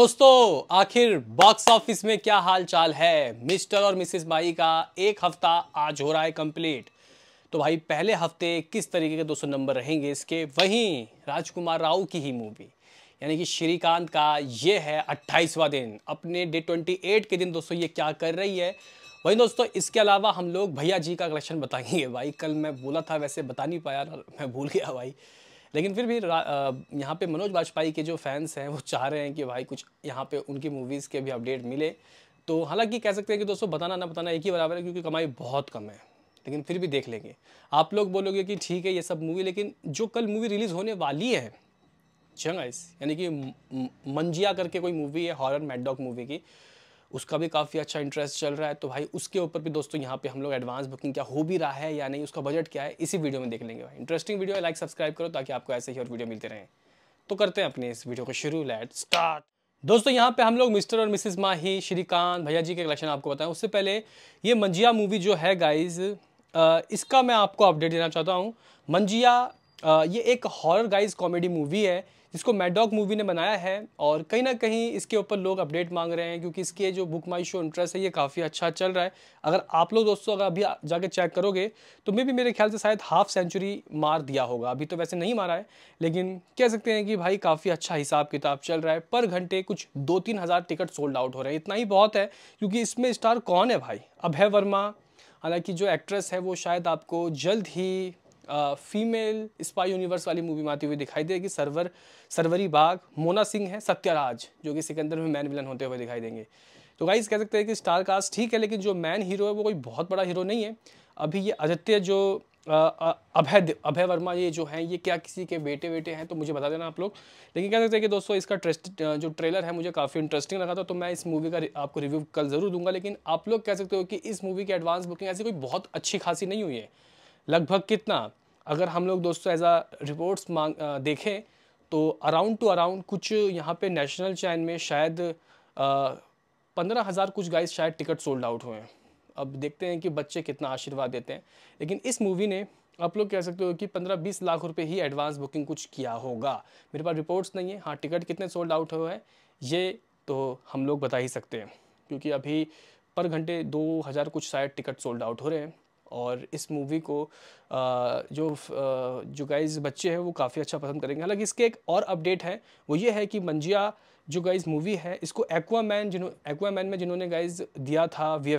दोस्तों आखिर box office में क्या हाल चाल है मिस्टर और मिसेस बाई का एक हफ्ता आज हो रहा है कंप्लीट तो भाई पहले हफ्ते किस तरीके के दोस्तों नंबर रहेंगे इसके वहीं राजकुमार राव की ही मूवी यानी कि श्रीकांत का ये है अट्ठाईसवा दिन अपने डे ट्वेंटी एट के दिन दोस्तों ये क्या कर रही है वहीं दोस्तों इसके अलावा हम लोग भैया जी का कलेक्शन बताएंगे भाई कल मैं बोला था वैसे बता नहीं पाया मैं भूल गया भाई लेकिन फिर भी यहाँ पे मनोज वाजपेयी के जो फैंस हैं वो चाह रहे हैं कि भाई कुछ यहाँ पे उनकी मूवीज़ के भी अपडेट मिले तो हालांकि कह सकते हैं कि दोस्तों बताना ना बताना एक ही बराबर है क्योंकि कमाई बहुत कम है लेकिन फिर भी देख लेंगे आप लोग बोलोगे कि ठीक है ये सब मूवी लेकिन जो कल मूवी रिलीज़ होने वाली है चंगाइस यानी कि मंजिया करके कोई मूवी है हॉरर मैडॉग मूवी की उसका भी काफ़ी अच्छा इंटरेस्ट चल रहा है तो भाई उसके ऊपर भी दोस्तों यहाँ पे हम लोग एडवांस बुकिंग क्या हो भी रहा है या नहीं उसका बजट क्या है इसी वीडियो में देख लेंगे भाई इंटरेस्टिंग वीडियो है लाइक सब्सक्राइब करो ताकि आपको ऐसे ही और वीडियो मिलते रहें तो करते हैं अपने इस वीडियो को शुरू लेट स्टार्ट दोस्तों यहाँ पे हम लोग मिस्टर और मिसेस माही श्रीकांत भैया जी के कलेक्शन आपको बताएं उससे पहले ये मंजिया मूवी जो है गाइज इसका मैं आपको अपडेट देना चाहता हूँ मंजिया ये एक हॉरर गाइज कॉमेडी मूवी है जिसको मैडॉग मूवी ने बनाया है और कहीं ना कहीं इसके ऊपर लोग अपडेट मांग रहे हैं क्योंकि इसके जो बुक माई शो इंटरेस्ट है ये काफ़ी अच्छा चल रहा है अगर आप लोग दोस्तों अगर अभी जाके चेक करोगे तो मे भी मेरे ख्याल से शायद हाफ सेंचुरी मार दिया होगा अभी तो वैसे नहीं मारा है लेकिन कह सकते हैं कि भाई काफ़ी अच्छा हिसाब किताब चल रहा है पर घंटे कुछ दो तीन हज़ार टिकट सोल्ड आउट हो रहे हैं इतना ही बहुत है क्योंकि इसमें स्टार कौन है भाई अभय वर्मा हालांकि जो एक्ट्रेस है वो शायद आपको जल्द ही फीमेल स्पाई यूनिवर्स वाली मूवी में आती हुई दिखाई देगी सरवर सरवरी बाग मोना सिंह है सत्याराज जो कि सिकंदर में मैन विलन होते हुए दिखाई देंगे तो गाइज कह सकते हैं कि स्टार कास्ट ठीक है लेकिन जो मैन हीरो है वो कोई बहुत बड़ा हीरो नहीं है अभी ये आदित्य जो अभय अभय वर्मा ये जो हैं ये क्या किसी के बेटे बेटे हैं तो मुझे बता देना आप लोग लेकिन कह सकते हैं कि दोस्तों इसका ट्रस्ट जो ट्रेलर है मुझे काफ़ी इंटरेस्टिंग लगा था तो मैं इस मूवी का आपको रिव्यू कल ज़रूर दूंगा लेकिन आप लोग कह सकते हो कि इस मूवी की एडवांस बुकिंग ऐसी कोई बहुत अच्छी खासी नहीं हुई है लगभग कितना अगर हम लोग दोस्तों एज आ रिपोर्ट्स मांग देखें तो अराउंड टू अराउंड कुछ यहाँ पे नेशनल चैन में शायद पंद्रह हज़ार कुछ गाइस शायद टिकट सोल्ड आउट हुए हैं अब देखते हैं कि बच्चे कितना आशीर्वाद देते हैं लेकिन इस मूवी ने आप लोग कह सकते हो कि पंद्रह बीस लाख रुपए ही एडवांस बुकिंग कुछ किया होगा मेरे पास रिपोर्ट्स नहीं है हाँ टिकट कितने सोल्ड आउट हुए हैं ये तो हम लोग बता ही सकते हैं क्योंकि अभी पर घंटे दो हज़ार कुछ शायद टिकट सोल्ड आउट हो रहे हैं और इस मूवी को जो जो गाइज बच्चे हैं वो काफ़ी अच्छा पसंद करेंगे हालांकि इसके एक और अपडेट है वो ये है कि मंजिया जो गाइज मूवी है इसको एक्वामैन एक्वा एक्वामैन में जिन्होंने गाइज दिया था वी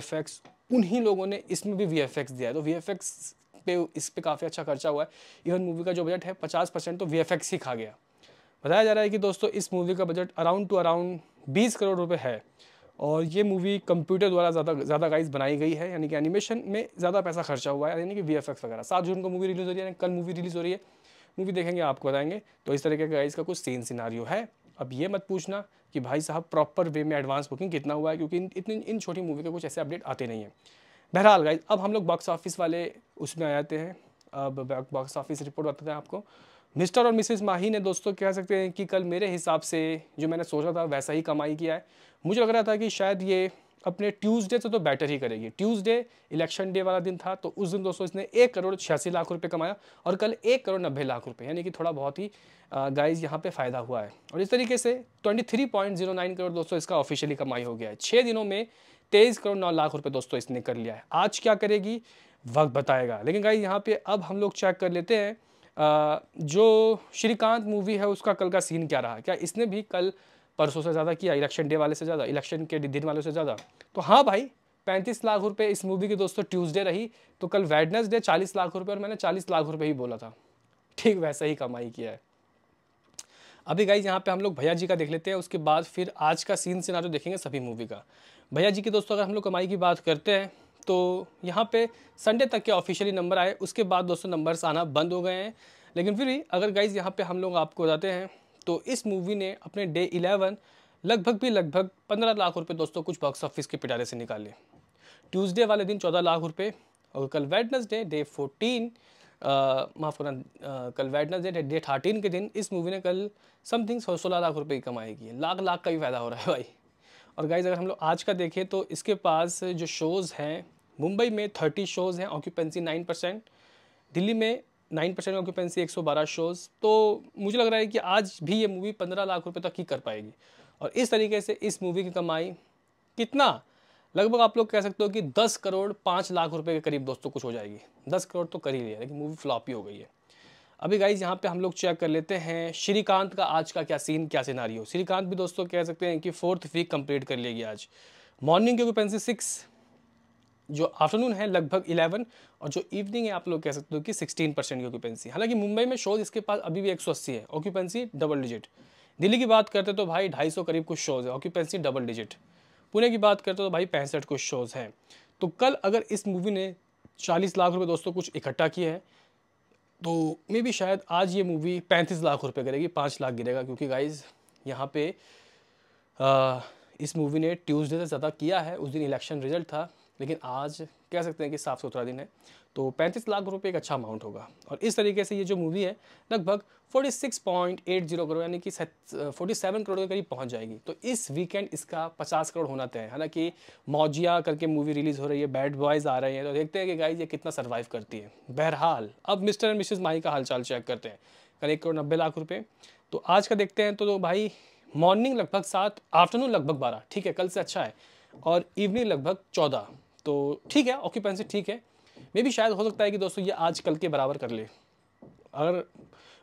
उन्हीं लोगों ने इसमें भी वी दिया है तो वी पे इस पर काफ़ी अच्छा खर्चा हुआ है इवन मूवी का जो बजट है पचास परसेंट तो वी ही खा गया बताया जा रहा है कि दोस्तों इस मूवी का बजट अराउंड टू अराउंड बीस करोड़ रुपये है और ये मूवी कंप्यूटर द्वारा ज़्यादा ज़्यादा गाइज बनाई गई है यानी कि एनिमेशन में ज़्यादा पैसा खर्चा हुआ है यानी कि वी वगैरह सात जून को मूवी रिलीज़ हो रही है कल मूवी रिलीज़ हो रही है मूवी देखेंगे आपको बताएंगे तो इस तरीके का गाइज का कुछ सीन सिनारियो है अब ये मत पूछना कि भाई साहब प्रॉपर वे में एडवांस बुकिंग कितना हुआ है क्योंकि इन इतनी इन छोटी मूवी के कुछ ऐसे अपडेट आते नहीं हैं बहरहाल गाइज अब हम लोग बॉक्स ऑफिस वाले उसमें आ जाते हैं अब बॉक्स ऑफिस रिपोर्ट बताते हैं आपको मिस्टर और मिसेस माही ने दोस्तों कह सकते हैं कि कल मेरे हिसाब से जो मैंने सोचा था वैसा ही कमाई किया है मुझे लग रहा था कि शायद ये अपने ट्यूसडे से तो बेटर ही करेगी ट्यूसडे इलेक्शन डे वाला दिन था तो उस दिन दोस्तों इसने एक करोड़ छियासी लाख रुपए कमाया और कल एक करोड़ नब्बे लाख रुपए यानी कि थोड़ा बहुत ही गाइस यहाँ पे फ़ायदा हुआ है और इस तरीके से 23.09 करोड़ दोस्तों इसका ऑफिशियली कमाई हो गया है छः दिनों में तेईस करोड़ नौ लाख रुपये दोस्तों इसने कर लिया है आज क्या करेगी वक्त बताएगा लेकिन गाइज यहाँ पर अब हम लोग चेक कर लेते हैं जो श्रीकांत मूवी है उसका कल का सीन क्या रहा क्या इसने भी कल परसों से ज़्यादा किया इलेक्शन डे वाले से ज़्यादा इलेक्शन के दिन वाले से ज़्यादा तो हाँ भाई पैंतीस लाख रुपए इस मूवी की दोस्तों ट्यूसडे रही तो कल वेडनेसडे चालीस लाख रुपए और मैंने चालीस लाख रुपए ही बोला था ठीक वैसा ही कमाई किया है अभी गाइज यहाँ पे हम लोग भैया जी का देख लेते हैं उसके बाद फिर आज का सीन जो देखेंगे सभी मूवी का भैया जी की दोस्तों अगर हम लोग कमाई की बात करते हैं तो यहाँ पे संडे तक के ऑफिशियली नंबर आए उसके बाद दोस्तों नंबर्स आना बंद हो गए हैं लेकिन फिर भी अगर गाइज यहाँ पे हम लोग आपको बताते हैं तो इस मूवी ने अपने डे इलेवन लगभग भी लगभग पंद्रह लाख रुपये दोस्तों कुछ बॉक्स ऑफिस के पिटारे से निकाले ट्यूसडे वाले दिन चौदह लाख रुपये और कल वेडनसडे डे फोर्टीन माफ़ करना कल वेडनेसडे डे थर्टीन के दिन इस मूवी ने कल समथिंग सौ सोलह लाख रुपये की कमाई की है लाख लाख का भी फ़ायदा हो रहा है भाई और गाइज अगर हम लोग आज का देखें तो इसके पास जो शोज़ हैं मुंबई में थर्टी शोज़ हैं ऑक्यूपेंसी नाइन परसेंट दिल्ली में नाइन परसेंट ऑक्यूपेंसी एक सौ बारह शोज़ तो मुझे लग रहा है कि आज भी ये मूवी पंद्रह लाख रुपए तक ही कर पाएगी और इस तरीके से इस मूवी की कमाई कितना लगभग आप लोग कह सकते हो कि दस करोड़ पाँच लाख रुपए के करीब दोस्तों कुछ हो जाएगी दस करोड़ तो कर ही लिया लेकिन मूवी फ्लॉप ही हो गई है अभी गाइज यहाँ पे हम लोग चेक कर लेते हैं श्रीकांत का आज का क्या सीन क्या सिनारी हो श्रीकांत भी दोस्तों कह सकते हैं कि फोर्थ वीक कंप्लीट कर लेगी आज मॉर्निंग की ऑक्यूपेंसी सिक्स जो आफ्टरनून है लगभग 11 और जो इवनिंग है आप लोग कह सकते हो कि 16 परसेंट की ऑक्यूपेंसी हालांकि मुंबई में शोज इसके पास अभी भी 180 है ऑक्यूपेंसी डबल डिजिट दिल्ली की बात करते तो भाई ढाई करीब कुछ शोज है ऑक्यूपेंसी डबल डिजिट पुणे की बात करते तो भाई पैंसठ कुछ शोज हैं तो कल अगर इस मूवी ने चालीस लाख रुपये दोस्तों कुछ इकट्ठा किया है तो मे भी शायद आज ये मूवी पैंतीस लाख रुपये करेगी पाँच लाख गिरेगा क्योंकि गाइज यहाँ पे आ, इस मूवी ने ट्यूसडे से ज़्यादा किया है उस दिन इलेक्शन रिजल्ट था लेकिन आज कह सकते हैं कि साफ़ सुथरा दिन है तो 35 लाख रुपए एक अच्छा अमाउंट होगा और इस तरीके से ये जो मूवी है लगभग 46.80 करोड़ यानी कि फोर्टी सेवन करोड़ के करीब पहुंच जाएगी तो इस वीकेंड इसका 50 करोड़ होना तय है हालांकि मौजिया करके मूवी रिलीज़ हो रही है बैड बॉयज़ आ रहे हैं तो देखते हैं कि गाइज ये कितना सर्वाइव करती है बहरहाल अब मिस्टर एंड मिसेज माही का हालचाल चेक करते हैं कल एक करोड़ नब्बे लाख रुपये तो आज का देखते हैं तो, तो भाई मॉर्निंग लगभग सात आफ्टरनून लगभग बारह ठीक है कल से अच्छा है और इवनिंग लगभग चौदह तो ठीक है ऑक्यूपेंसी ठीक है मे भी शायद हो सकता है कि दोस्तों ये आज कल के बराबर कर ले अगर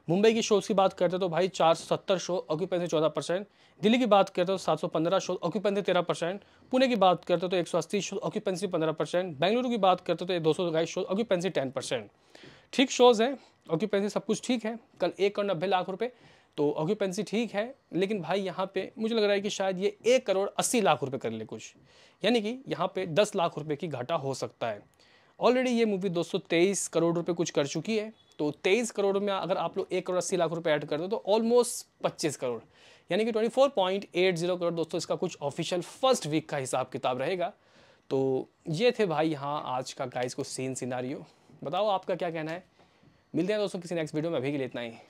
मुंबई की शोज़ की बात करते तो भाई चार सौ सत्तर शो ऑक्यूपेंसी चौदह परसेंट दिल्ली की बात करते तो सात सौ पंद्रह शो ऑक्यूपेंसी तेरह परसेंट पुणे की बात करते तो एक सौ अस्सी शो ऑक्यूपेंसी पंद्रह परसेंट बेंगलुरु की बात करते तो एक दो सौ guys show occupancy ten percent ठीक शोज़ हैं ऑक्यूपेंसी सब कुछ ठीक है कल एक और नब्बे लाख रुपये तो ऑक्यूपेंसी ठीक है लेकिन भाई यहाँ पे मुझे लग रहा है कि शायद ये एक करोड़ अस्सी लाख रुपए कर ले कुछ यानी कि यहाँ पे दस लाख रुपए की घाटा हो सकता है ऑलरेडी ये मूवी दो करोड़ रुपए कुछ कर चुकी है तो तेईस करोड़ में अगर आप लोग एक करोड़ अस्सी लाख रुपये ऐड कर दो तो ऑलमोस्ट पच्चीस करोड़ यानी कि जीरो करोड़ दोस्तों इसका कुछ ऑफिशियल फर्स्ट वीक का हिसाब किताब रहेगा तो ये थे भाई यहाँ आज का गाइस को सीन सिनारियो बताओ आपका क्या कहना है मिलते हैं दोस्तों किसी नेक्स्ट वीडियो में अभी के लिए इतना ही